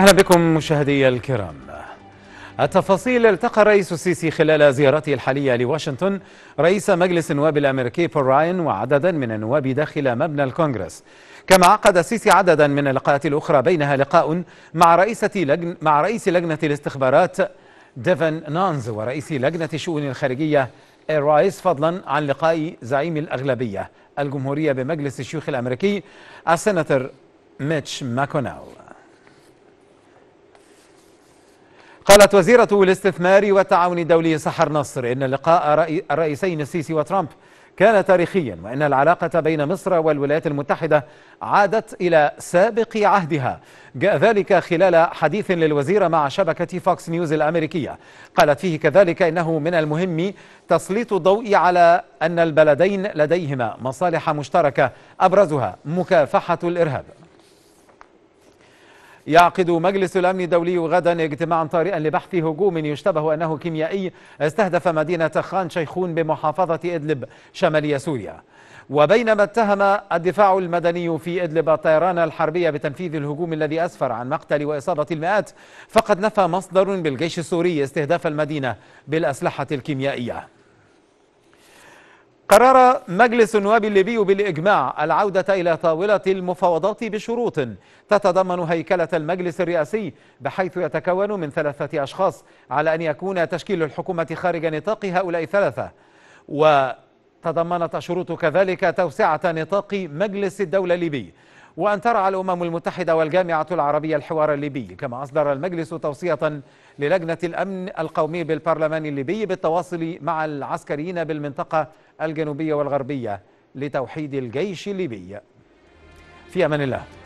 أهلا بكم مشاهدي الكرام التفاصيل التقى الرئيس السيسي خلال زيارته الحالية لواشنطن رئيس مجلس النواب الأمريكي بول راين وعددا من النواب داخل مبنى الكونغرس كما عقد السيسي عددا من اللقاءات الأخرى بينها لقاء مع رئيسة لجن مع رئيس لجنة الاستخبارات ديفن نانز ورئيس لجنة الشؤون الخارجية رايس فضلا عن لقاء زعيم الأغلبية الجمهورية بمجلس الشيوخ الأمريكي السناتور ميتش ماكونيل قالت وزيرة الاستثمار والتعاون الدولي سحر نصر إن لقاء الرئيسين السيسي وترامب كان تاريخيا وإن العلاقة بين مصر والولايات المتحدة عادت إلى سابق عهدها جاء ذلك خلال حديث للوزيرة مع شبكة فوكس نيوز الأمريكية قالت فيه كذلك إنه من المهم تسليط الضوء على أن البلدين لديهما مصالح مشتركة أبرزها مكافحة الإرهاب يعقد مجلس الأمن الدولي غدا اجتماعا طارئا لبحث هجوم يشتبه أنه كيميائي استهدف مدينة خان شيخون بمحافظة إدلب شمالية سوريا وبينما اتهم الدفاع المدني في إدلب الطيران الحربية بتنفيذ الهجوم الذي أسفر عن مقتل وإصابة المئات فقد نفى مصدر بالجيش السوري استهداف المدينة بالأسلحة الكيميائية قرر مجلس النواب الليبي بالإجماع العودة إلى طاولة المفاوضات بشروط تتضمن هيكلة المجلس الرئاسي بحيث يتكون من ثلاثة أشخاص على أن يكون تشكيل الحكومة خارج نطاق هؤلاء الثلاثة وتضمنت الشروط كذلك توسعة نطاق مجلس الدولة الليبي وأن ترعى الأمم المتحدة والجامعة العربية الحوار الليبي كما أصدر المجلس توصية للجنة الأمن القومي بالبرلمان الليبي بالتواصل مع العسكريين بالمنطقة الجنوبية والغربية لتوحيد الجيش الليبي في أمان الله